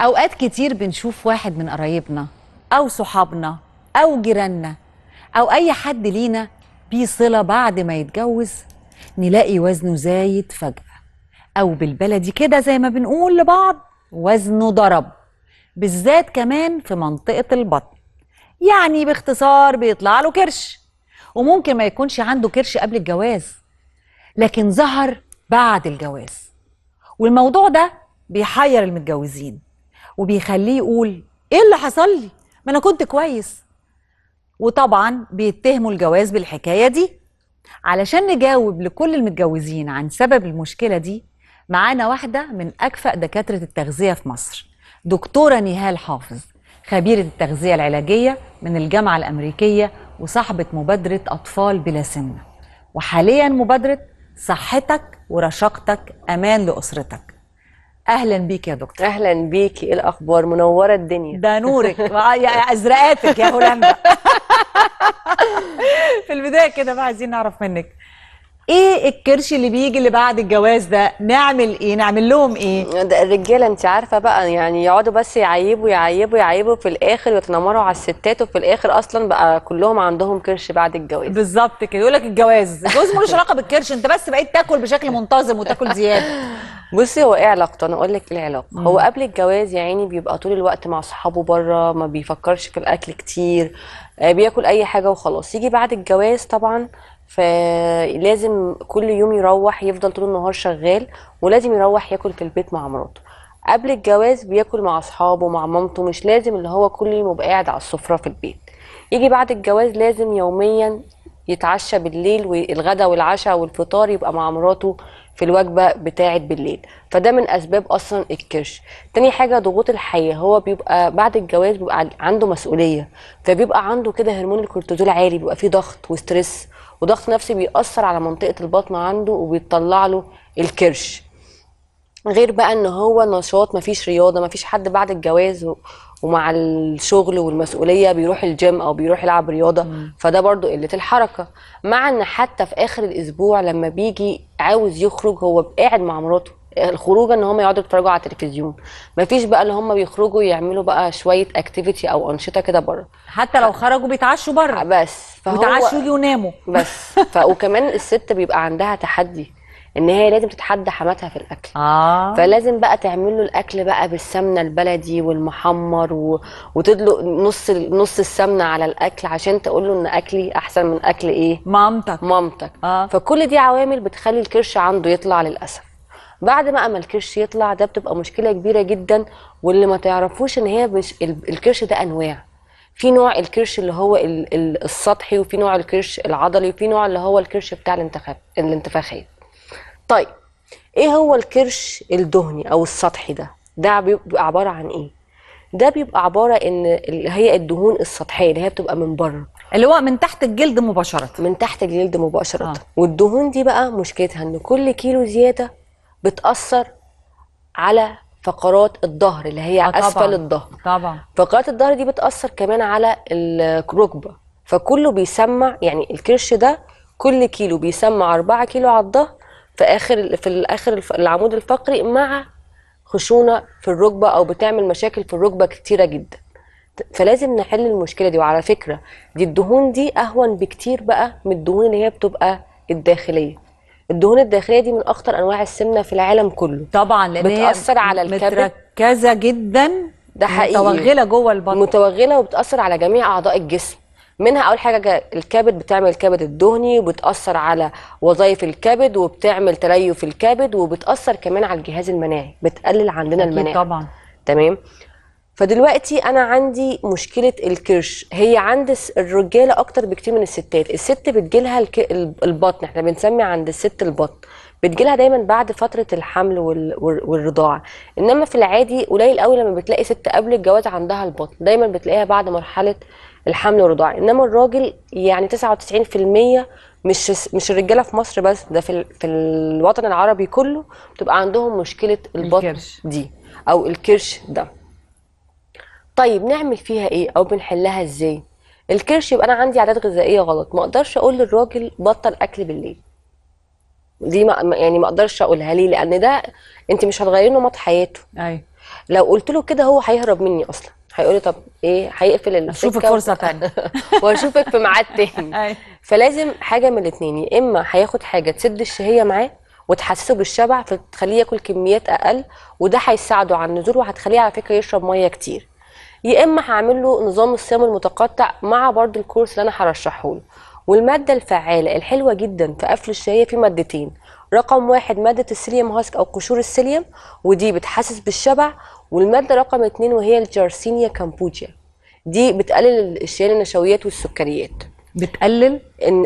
اوقات كتير بنشوف واحد من قرايبنا او صحابنا او جيراننا او اي حد لينا بيه صله بعد ما يتجوز نلاقي وزنه زايد فجاه او بالبلدي كده زي ما بنقول لبعض وزنه ضرب بالذات كمان في منطقه البطن يعني باختصار بيطلع له كرش وممكن ما يكونش عنده كرش قبل الجواز لكن ظهر بعد الجواز والموضوع ده بيحير المتجوزين وبيخليه يقول ايه اللي حصل لي ما انا كنت كويس وطبعا بيتهموا الجواز بالحكايه دي علشان نجاوب لكل المتجوزين عن سبب المشكله دي معانا واحده من اكفأ دكاتره التغذيه في مصر دكتوره نهال حافظ خبيره التغذيه العلاجيه من الجامعه الامريكيه وصاحبه مبادره اطفال بلا سن وحاليا مبادره صحتك ورشاقتك امان لاسرتك اهلا بيك يا دكتور اهلا بيكي ايه الاخبار منوره الدنيا ده نورك يا ازرقاتك يا هولندا في البدايه كده بقى عايزين نعرف منك ايه الكرش اللي بيجي اللي بعد الجواز ده نعمل ايه نعمل لهم ايه ده الرجاله انت عارفه بقى يعني يقعدوا بس يعيبوا يعيبوا يعيبوا في الاخر يتنمروا على الستات وفي الاخر اصلا بقى كلهم عندهم كرش بعد الجواز بالظبط كده يقول لك الجواز الجواز ملوش علاقه بالكرش انت بس بقيت تاكل بشكل منتظم وتاكل زياده بصي هو ايه علاقته انا اقول لك ايه العلاقه هو قبل الجواز يا عيني بيبقى طول الوقت مع صحابه بره ما بيفكرش في الاكل كتير آه، بياكل اي حاجه وخلاص يجي بعد الجواز طبعا فلازم كل يوم يروح يفضل طول النهار شغال ولازم يروح ياكل في البيت مع مراته قبل الجواز بياكل مع اصحابه مع مامته مش لازم اللي هو كل يوم يبقى قاعد على السفره في البيت يجي بعد الجواز لازم يوميا يتعشى بالليل والغدا والعشاء والفطار يبقى مع مراته في الوجبه بتاعه بالليل فده من اسباب اصلا الكرش تاني حاجه ضغوط الحياه هو بيبقى بعد الجواز بيبقى عنده مسؤوليه فبيبقى عنده كده هرمون الكورتيزول عالي بيبقى فيه ضغط وستريس وضغط نفسي بيأثر على منطقه البطن عنده وبيطلع له الكرش غير بقى ان هو نشاط مفيش رياضه مفيش حد بعد الجواز و... ومع الشغل والمسؤوليه بيروح الجيم او بيروح يلعب رياضه مم. فده برضو قله الحركه مع ان حتى في اخر الاسبوع لما بيجي عاوز يخرج هو قاعد مع مراته الخروجه ان هم يقعدوا يتفرجوا على التلفزيون مفيش بقى اللي هم بيخرجوا يعملوا بقى شويه اكتيفيتي او انشطه كده بره حتى لو خرجوا بيتعشوا بره بس فهو بيتعشوا يناموا بس ف... وكمان الست بيبقى عندها تحدي ان هي لازم تتحدى حماتها في الاكل آه. فلازم بقى تعمل له الاكل بقى بالسمنه البلدي والمحمر و... وتدلق نص نص السمنه على الاكل عشان تقول له ان اكلي احسن من اكل ايه مامتك مامتك آه. فكل دي عوامل بتخلي الكرش عنده يطلع للاسف بعد ما اما الكرش يطلع ده بتبقى مشكله كبيره جدا واللي ما تعرفوش ان هي مش الكرش ده انواع في نوع الكرش اللي هو السطحي وفي نوع الكرش العضلي وفي نوع اللي هو الكرش بتاع الانتفاخيه طيب ايه هو الكرش الدهني او السطحي ده ده بيبقى عباره عن ايه ده بيبقى عباره ان اللي هي الدهون السطحيه اللي هي بتبقى من بره اللي هو من تحت الجلد مباشره من تحت الجلد مباشره آه. والدهون دي بقى مشكلتها ان كل كيلو زياده بتاثر على فقرات الظهر اللي هي آه طبعًا. اسفل الظهر طبعا فقرات الظهر دي بتاثر كمان على الركبه فكله بيسمع يعني الكرش ده كل كيلو بيسمع 4 كيلو على الظهر في اخر في الاخر العمود الفقري مع خشونه في الركبه او بتعمل مشاكل في الركبه كتيره جدا فلازم نحل المشكله دي وعلى فكره دي الدهون دي اهون بكتير بقى من الدهون اللي هي بتبقى الداخليه الدهون الداخليه دي من اخطر انواع السمنه في العالم كله طبعا لان بتاثر على الكبد متركزه جدا ده حقيقي متوغله جوه البطن متوغله وبتاثر على جميع اعضاء الجسم منها اول حاجه الكبد بتعمل الكبد الدهني وبتاثر على وظائف الكبد وبتعمل تليف الكبد وبتاثر كمان على الجهاز المناعي بتقلل عندنا المناعه طبعا تمام فدلوقتي انا عندي مشكله الكرش هي عند الرجاله اكتر بكتير من الستات الست بتجيلها البطن احنا بنسمي عند الست البطن بتجيلها دايما بعد فتره الحمل والرضاعه انما في العادي قليل قوي لما بتلاقي ست قبل الجواز عندها البطن دايما بتلاقيها بعد مرحله الحمل والرضاعه انما الراجل يعني 99% مش مش الرجاله في مصر بس ده في في الوطن العربي كله بتبقى عندهم مشكله البطن الكرش. دي او الكرش ده طيب نعمل فيها ايه او بنحلها ازاي الكرش يبقى انا عندي عادات غذائيه غلط ما اقدرش اقول للراجل بطل اكل بالليل دي ما يعني ما اقدرش اقولها ليه لان ده انت مش هتغيري نمط حياته ايوه لو قلت له كده هو هيهرب مني اصلا هيقول لي طب ايه هيقفل السكه اشوفك فرصه ثانيه واشوفك في ميعاد تاني أيوة. فلازم حاجه من الاثنين يا اما هياخد حاجه تسد الشهيه معاه وتحسسه بالشبع فتخليه ياكل كميات اقل وده هيساعده على النزول وهتخليه على فكره يشرب ميه كتير يا اما هعمل له نظام الصيام المتقطع مع برضو الكورس اللي انا هرشحه له والماده الفعاله الحلوه جدا في قفل الشهيه في مادتين رقم واحد ماده السيليوم هاسك او قشور السيليوم ودي بتحسس بالشبع والماده رقم اتنين وهي الجارسينيا كامبوجيا دي بتقلل الشهيه النشويات والسكريات بتقلل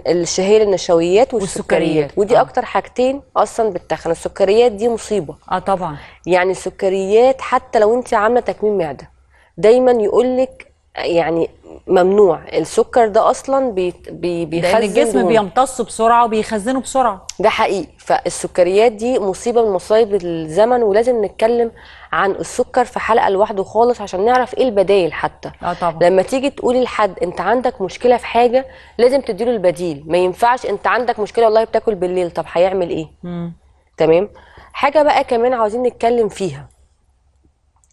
الشهيه للنشويات والسكريات, والسكريات. ودي آه. اكتر حاجتين اصلا بتخن السكريات دي مصيبه اه طبعا يعني السكريات حتى لو انت عامله تكميم معده دايما يقول لك يعني ممنوع السكر ده اصلا بي بي بيخزن لان الجسم بيمتص بسرعه وبيخزنه بسرعه ده حقيقي فالسكريات دي مصيبه من مصايب الزمن ولازم نتكلم عن السكر في حلقه لوحده خالص عشان نعرف ايه البدايل حتى اه طبعا لما تيجي تقولي لحد انت عندك مشكله في حاجه لازم تديله البديل ما ينفعش انت عندك مشكله والله بتاكل بالليل طب هيعمل ايه مم. تمام حاجه بقى كمان عاوزين نتكلم فيها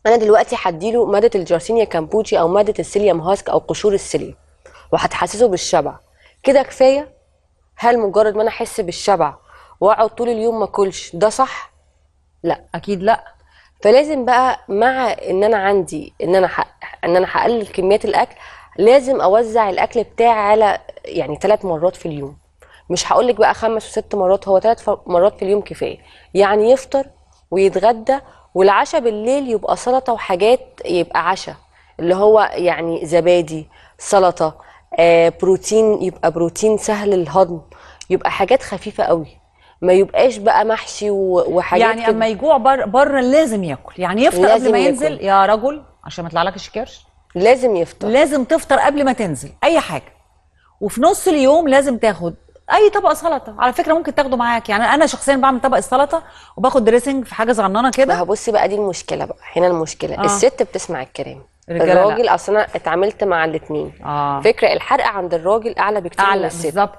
انا دلوقتي هديله ماده الجارسينيا كامبوتشي او ماده السيليوم هاسك او قشور السليم وهتحسسه بالشبع كده كفايه هل مجرد ما انا احس بالشبع واقعد طول اليوم ما اكلش ده صح لا اكيد لا فلازم بقى مع ان انا عندي ان انا ان انا هقلل كميات الاكل لازم اوزع الاكل بتاعي على يعني ثلاث مرات في اليوم مش هقول لك بقى خمس وست مرات هو ثلاث مرات في اليوم كفايه يعني يفطر ويتغدى والعشاء بالليل يبقى سلطه وحاجات يبقى عشاء اللي هو يعني زبادي سلطه آه بروتين يبقى بروتين سهل الهضم يبقى حاجات خفيفه قوي ما يبقاش بقى محشي وحاجات يعني اما يجوع بره بر لازم ياكل يعني يفطر قبل ما ينزل يأكل. يا رجل عشان ما يطلعلكش كرش لازم يفطر لازم تفطر قبل ما تنزل اي حاجه وفي نص اليوم لازم تاخد اي طبق سلطه على فكره ممكن تاخده معاك يعني انا شخصيا بعمل طبق السلطه وباخد دريسنج في حاجه صغننه كده بصي بقى دي المشكله بقى هنا المشكله آه. الست بتسمع الكلام الراجل اصل انا اتعاملت مع الاثنين آه. فكره الحرق عند الراجل اعلى بكتير أعلى من الست بالظبط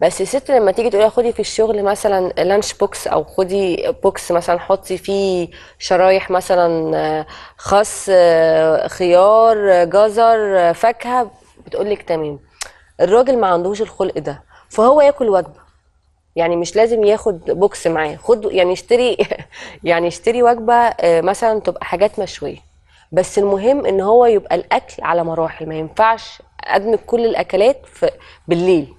بس الست لما تيجي تقولي خدي في الشغل مثلا لانش بوكس او خدي بوكس مثلا حطي فيه شرايح مثلا آه، خس آه، خيار آه، جزر فاكهه بتقول لك تمام الراجل ما عندوش الخلق ده فهو ياكل وجبه يعني مش لازم ياخد بوكس معاه خد يعني اشتري يعني اشتري وجبه آه، مثلا تبقى حاجات مشويه بس المهم ان هو يبقى الاكل على مراحل ما ينفعش ادمج كل الاكلات في بالليل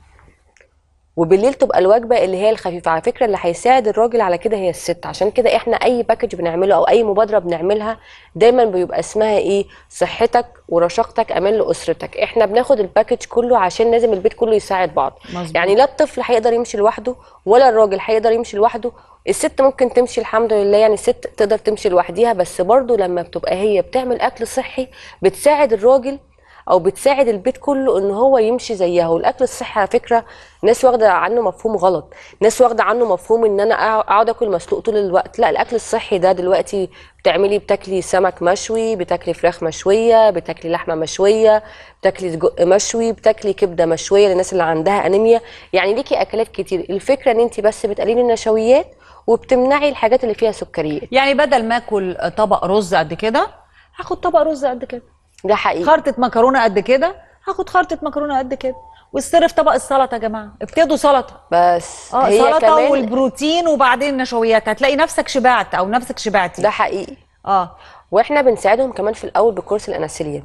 وبالليل تبقى الوجبه اللي هي الخفيفه على فكره اللي هيساعد الراجل على كده هي الست عشان كده احنا اي باكج بنعمله او اي مبادره بنعملها دايما بيبقى اسمها ايه صحتك ورشاقتك امان لاسرتك احنا بناخد الباكج كله عشان لازم البيت كله يساعد بعض مزبوط. يعني لا الطفل هيقدر يمشي لوحده ولا الراجل هيقدر يمشي لوحده الست ممكن تمشي الحمد لله يعني الست تقدر تمشي لوحديها بس برضه لما بتبقى هي بتعمل اكل صحي بتساعد الراجل او بتساعد البيت كله ان هو يمشي زيها والاكل الصحي على فكره ناس واخده عنه مفهوم غلط ناس واخده عنه مفهوم ان انا اقعد اكل مسلوق طول الوقت لا الاكل الصحي ده دلوقتي بتعملي بتاكلي سمك مشوي بتاكلي فراخ مشويه بتاكلي لحمه مشويه بتاكلي سجق مشوي بتاكلي كبده مشويه للناس اللي عندها انيميا يعني ليكي اكلات كتير الفكره ان انت بس بتقللي النشويات وبتمنعي الحاجات اللي فيها سكريات يعني بدل ما اكل طبق رز قد كده هاخد طبق رز قد كده ده حقيقي خرطه مكرونه قد كده هاخد خرطه مكرونه قد كده والسر في طبق السلطه يا جماعه ابتدوا سلطه بس اه هي سلطه كمان... والبروتين وبعدين نشويات هتلاقي نفسك شبعت او نفسك شبعتي ده حقيقي اه واحنا بنساعدهم كمان في الاول بكورس الاناسيليوم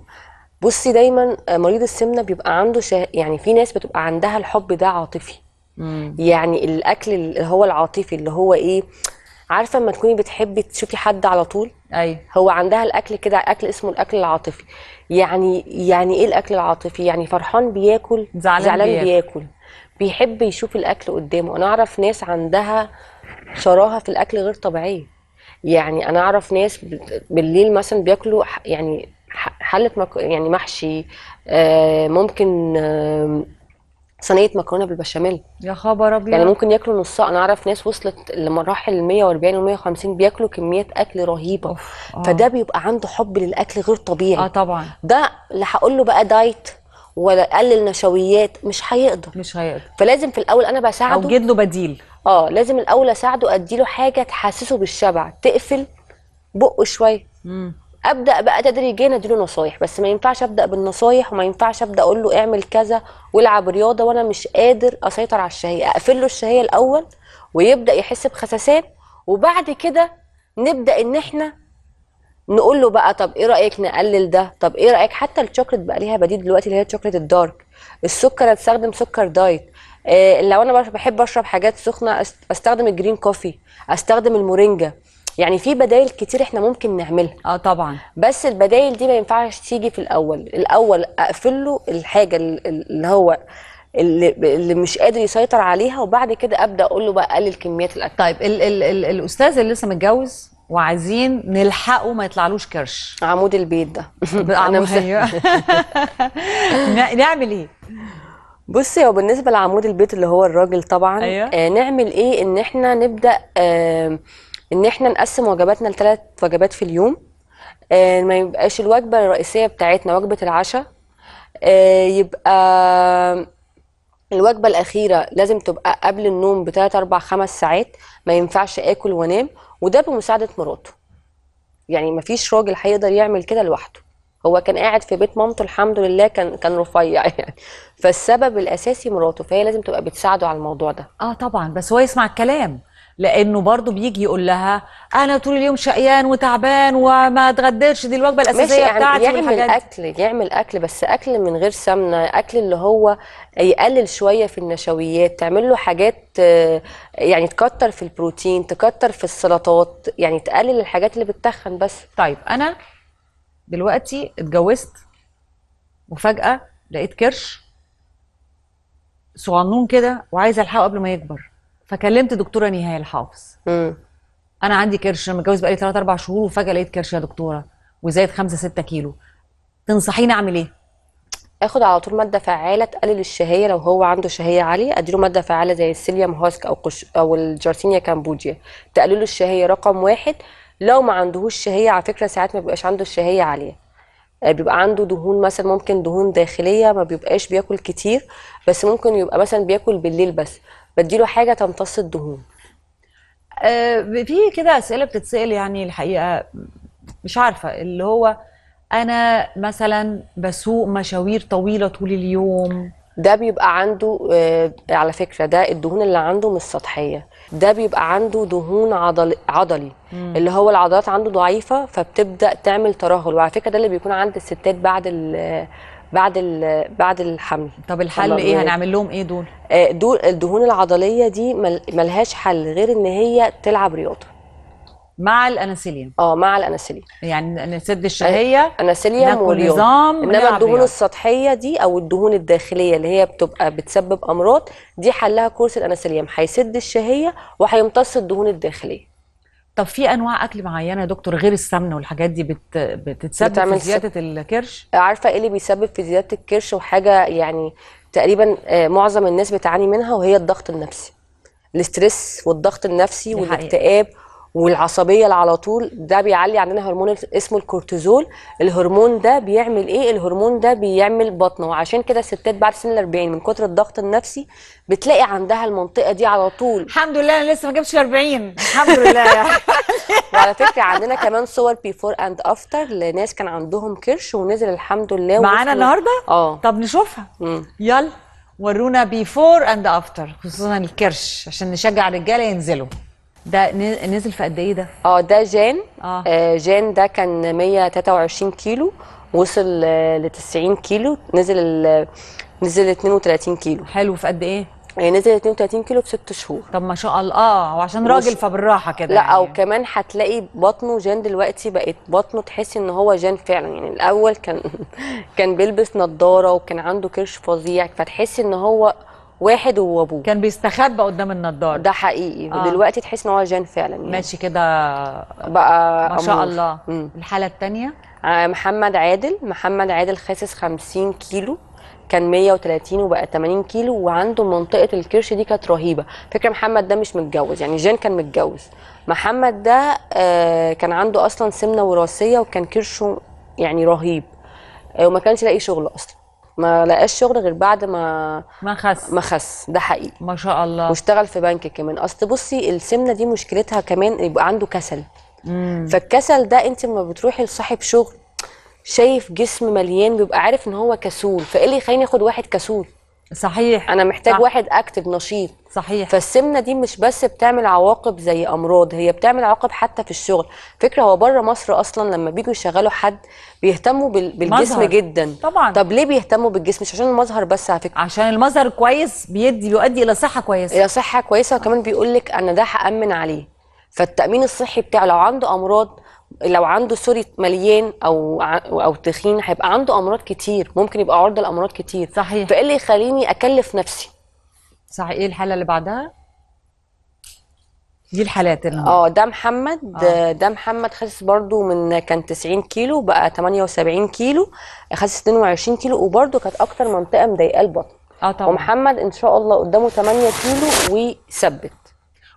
بصي دايما آه، مريض السمنه بيبقى عنده شا... يعني في ناس بتبقى عندها الحب ده عاطفي مم. يعني الاكل اللي هو العاطفي اللي هو ايه عارفه لما تكوني بتحبي تشوفي حد على طول ايوه هو عندها الاكل كده اكل اسمه الاكل العاطفي يعني يعني ايه الاكل العاطفي يعني فرحان بياكل زعلان, زعلان بياكل. بياكل بيحب يشوف الاكل قدامه انا اعرف ناس عندها شراهه في الاكل غير طبيعيه يعني انا اعرف ناس بالليل مثلا بياكلوا يعني حله مك... يعني محشي آه ممكن آه صينيه مكرونه بالبشاميل يا خبر ابيض يعني ممكن ياكلوا نصها انا اعرف ناس وصلت لمراحل 140 و 150 بياكلوا كميات اكل رهيبه أوف. آه. فده بيبقى عنده حب للاكل غير طبيعي اه طبعا ده اللي هقول له بقى دايت ولا قلل نشويات مش هيقدر مش هيقدر فلازم في الاول انا بساعده اوجد له بديل اه لازم الاول اساعده اديله حاجه تحسسه بالشبع تقفل بقه شويه ابدا بقى تدريجيا اديله نصايح بس ما ينفعش ابدا بالنصايح وما ينفعش ابدا اقول له اعمل كذا والعب رياضه وانا مش قادر اسيطر على الشهيه اقفل له الشهيه الاول ويبدا يحس بخساسات وبعد كده نبدا ان احنا نقول له بقى طب ايه رايك نقلل ده طب ايه رايك حتى الشوكليت بقى ليها بديل دلوقتي اللي هي الشوكليت الدارك السكر استخدم سكر دايت إيه لو انا بحب اشرب حاجات سخنه استخدم الجرين كوفي استخدم المورينجا يعني في بدايل كتير احنا ممكن نعملها اه طبعا بس البدايل دي ما ينفعش تيجي في الاول الاول اقفل له الحاجه اللي هو اللي, اللي مش قادر يسيطر عليها وبعد كده ابدا اقول له بقى قلل كميات الاكل طيب ال ال ال الاستاذ اللي لسه متجوز وعايزين نلحقه ما يطلعلوش كرش عمود البيت ده أيوه. عمود نعمل ايه بصي هو بالنسبه لعمود البيت اللي هو الراجل طبعا أيوة. آه نعمل ايه ان احنا نبدا آه ان احنا نقسم وجباتنا لثلاث وجبات في اليوم آه، ما يبقاش الوجبه الرئيسيه بتاعتنا وجبه العشاء آه، يبقى الوجبه الاخيره لازم تبقى قبل النوم بثلاث اربع خمس ساعات ما ينفعش اكل وانام وده بمساعده مراته يعني ما فيش راجل هيقدر يعمل كده لوحده هو كان قاعد في بيت مامته الحمد لله كان كان رفيع يعني فالسبب الاساسي مراته فهي لازم تبقى بتساعده على الموضوع ده اه طبعا بس هو يسمع الكلام لانه برضه بيجي يقول لها انا طول اليوم شقيان وتعبان وما اتغديتش دي الوجبه الاساسيه ماشي يعني بتاعتي يعمل والحاجات اكل يعمل اكل بس اكل من غير سمنه اكل اللي هو يقلل شويه في النشويات تعمل له حاجات آه، يعني تكتر في البروتين تكتر في السلطات يعني تقلل الحاجات اللي بتتخن بس طيب انا دلوقتي اتجوزت وفجاه لقيت كرش صغنون كده وعايزه الحقه قبل ما يكبر فكلمت دكتوره نهايه الحافظ م. انا عندي كرش انا متجوز بقالي 3 4 شهور وفجاه لقيت كرش يا دكتوره وزايد 5 6 كيلو تنصحيني اعمل ايه اخد على طول ماده فعاله تقلل الشهيه لو هو عنده شهيه عاليه اديله ماده فعاله زي السيليوم هوسك او قش او الجارسينيا كامبوديا تقلل الشهيه رقم واحد لو ما عندهوش شهيه على فكره ساعات ما بيبقاش عنده الشهيه عاليه آه، بيبقى عنده دهون مثلا ممكن دهون داخليه ما بيبقاش بياكل كتير بس ممكن يبقى مثلا بياكل بالليل بس بديله حاجه تمتص الدهون آه في كده اسئله بتتسال يعني الحقيقه مش عارفه اللي هو انا مثلا بسوق مشاوير طويله طول اليوم ده بيبقى عنده آه على فكره ده الدهون اللي عنده مش سطحيه ده بيبقى عنده دهون عضل عضلي مم. اللي هو العضلات عنده ضعيفه فبتبدا تعمل ترهل وعلى فكره ده اللي بيكون عند الستات بعد بعد بعد الحمل طب الحل ايه هنعمل لهم ايه دول آه، دول الدهون العضليه دي ملهاش حل غير ان هي تلعب رياضه مع الانسيليوم اه مع الانسيليوم يعني نسد آه، الشهيه انسيليوم ونظام انما الدهون رياضة. السطحيه دي او الدهون الداخليه اللي هي بتبقى بتسبب امراض دي حلها كورس الانسيليوم هيسد الشهيه وهيمتص الدهون الداخليه طب في انواع اكل معينه يا دكتور غير السمنه والحاجات دي بت... بتتسبب في زياده س... الكرش عارفه ايه اللي بيسبب في زياده الكرش وحاجه يعني تقريبا آه، معظم الناس بتعاني منها وهي الضغط النفسي الاسترس والضغط النفسي والاكتئاب والعصبيه اللي على طول ده بيعلي عندنا هرمون اسمه الكورتيزول الهرمون ده بيعمل ايه الهرمون ده بيعمل بطنه وعشان كده الستات بعد سن ال40 من كتر الضغط النفسي بتلاقي عندها المنطقه دي على طول الحمد لله انا لسه ما جبتش 40 الحمد لله يعني وعلى فكره عندنا كمان صور بيفور اند افتر لناس كان عندهم كرش ونزل الحمد لله معانا النهارده اه طب نشوفها مم. يلا ورونا بيفور اند افتر خصوصا الكرش عشان نشجع الرجاله ينزلوا ده نزل في قد ايه ده؟ اه ده جان آه. آه جان ده كان 123 كيلو وصل آه ل 90 كيلو نزل نزل 32 كيلو حلو في قد ايه؟ آه، نزل 32 كيلو في 6 شهور طب ما شاء الله اه وعشان راجل فبالراحه كده لا يعني. وكمان هتلاقي بطنه جان دلوقتي بقت بطنه تحسي ان هو جان فعلا يعني الاول كان كان بيلبس نظاره وكان عنده كرش فظيع فتحسي ان هو واحد وابوه كان بيستخبى قدام النضاره ده حقيقي آه. ودلوقتي تحس ان هو جان فعلا يعني. ماشي كده بقى ما شاء أمور. الله مم. الحاله الثانيه آه محمد عادل محمد عادل خاسس 50 كيلو كان 130 وبقى 80 كيلو وعنده منطقه الكرش دي كانت رهيبه فكره محمد ده مش متجوز يعني جان كان متجوز محمد ده آه كان عنده اصلا سمنه وراثيه وكان كرشه يعني رهيب آه وما كانش لاقي شغل اصلا ما لقاش شغل غير بعد ما ما خس ما خس ده حقيقي ما شاء الله واشتغل في بنك كمان اصل بصي السمنه دي مشكلتها كمان يبقى عنده كسل مم. فالكسل ده انت لما بتروحي لصاحب شغل شايف جسم مليان بيبقى عارف ان هو كسول فايه اللي يخليني اخد واحد كسول صحيح انا محتاج صح. واحد اكتف نشيط صحيح فالسمنه دي مش بس بتعمل عواقب زي امراض هي بتعمل عواقب حتى في الشغل فكره هو بره مصر اصلا لما بيجوا يشغلوا حد بيهتموا بالجسم مظهر. جدا طبعا طب ليه بيهتموا بالجسم مش عشان المظهر بس على فكره عشان المظهر كويس بيدي بيؤدي الى صحه كويسه الى صحه كويسه وكمان بيقول لك انا ده هامن عليه فالتامين الصحي بتاعه لو عنده امراض لو عنده سوري مليان او او تخين هيبقى عنده امراض كتير ممكن يبقى عرضه لامراض كتير صحيح فايه اللي يخليني اكلف نفسي صحيح ايه الحاله اللي بعدها دي الحالات اه ده محمد آه. ده محمد خس برضو من كان 90 كيلو بقى 78 كيلو خس 22 كيلو وبرضو كانت اكتر منطقه مضايقاه البطن اه طبعا ومحمد ان شاء الله قدامه 8 كيلو وثبت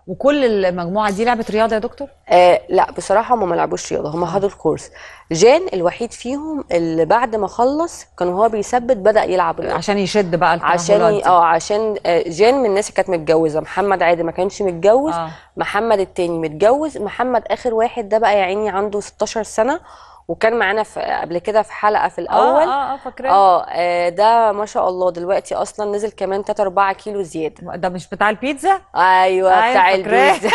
وكل المجموعه دي لعبت رياضه يا دكتور؟ آه لا بصراحه هم ما لعبوش رياضه هم خدوا الكورس جان الوحيد فيهم اللي بعد ما خلص كان هو بيثبت بدا يلعب رياضه عشان يشد بقى الكورس آه، عشان اه عشان جان من الناس اللي كانت متجوزه محمد عادل ما كانش متجوز آه. محمد التاني متجوز محمد اخر واحد ده بقى يا عيني عنده 16 سنه وكان معانا قبل كده في حلقه في آه، الاول اه اه فاكراه آه،, اه ده ما شاء الله دلوقتي اصلا نزل كمان 3 4 كيلو زياده ده مش بتاع البيتزا ايوه, أيوة، بتاع البيتزا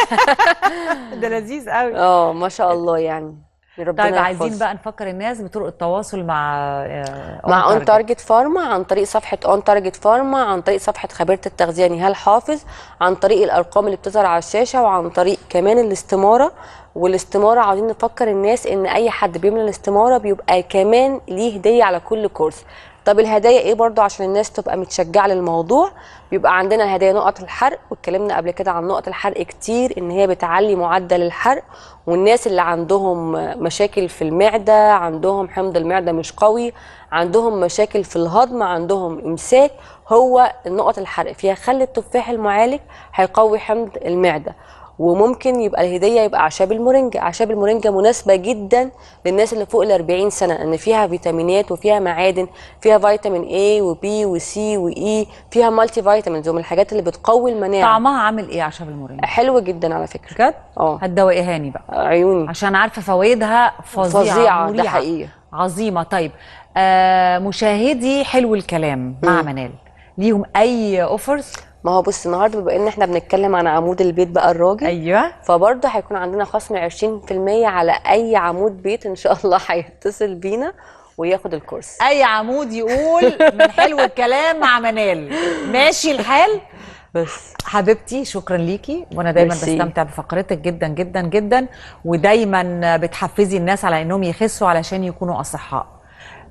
ده لذيذ قوي اه ما شاء الله يعني طيب عايزين بقى نفكر الناس بطرق التواصل مع آه، مع اون تارجت فارما عن طريق صفحه اون تارجت فارما عن طريق صفحه خبيره التغذيه نهال حافظ عن طريق الارقام اللي بتظهر على الشاشه وعن طريق كمان الاستماره والاستماره عايزين نفكر الناس ان اي حد بيملى الاستماره بيبقى كمان ليه هديه على كل كورس طب الهدايا ايه برضو عشان الناس تبقى متشجعه للموضوع بيبقى عندنا الهدايا نقط الحرق واتكلمنا قبل كده عن نقط الحرق كتير ان هي بتعلي معدل الحرق والناس اللي عندهم مشاكل في المعده عندهم حمض المعده مش قوي عندهم مشاكل في الهضم عندهم امساك هو نقط الحرق فيها خل التفاح المعالج هيقوي حمض المعده وممكن يبقى الهديه يبقى اعشاب المورينجا اعشاب المورينجا مناسبه جدا للناس اللي فوق ال 40 سنه ان فيها فيتامينات وفيها معادن فيها فيتامين A وبي وسي واي e، فيها مالتي فيتامينز ومن الحاجات اللي بتقوي المناعه طعمها عامل ايه اعشاب المورينجا حلو جدا على فكره بجد اه هتدوقيهاني بقى عيوني عشان عارفه فوائدها فظيعه فظيعه ده حقيقه عظيمه طيب آه مشاهدي حلو الكلام مع م. منال ليهم اي اوفرز ما هو بص النهارده بما ان احنا بنتكلم عن عمود البيت بقى الراجل ايوه فبرضه هيكون عندنا خصم 20% على اي عمود بيت ان شاء الله هيتصل بينا وياخد الكورس اي عمود يقول من حلو الكلام مع منال ماشي الحال بس حبيبتي شكرا ليكي وانا دايما مرسي. بستمتع بفقرتك جدا جدا جدا ودايما بتحفزي الناس على انهم يخسوا علشان يكونوا اصحاء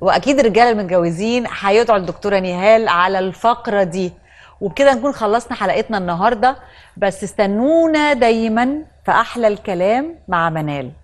واكيد الرجاله المتجوزين هيدعوا الدكتوره نهال على الفقره دي وبكده نكون خلصنا حلقتنا النهارده بس استنونا دايما في احلى الكلام مع منال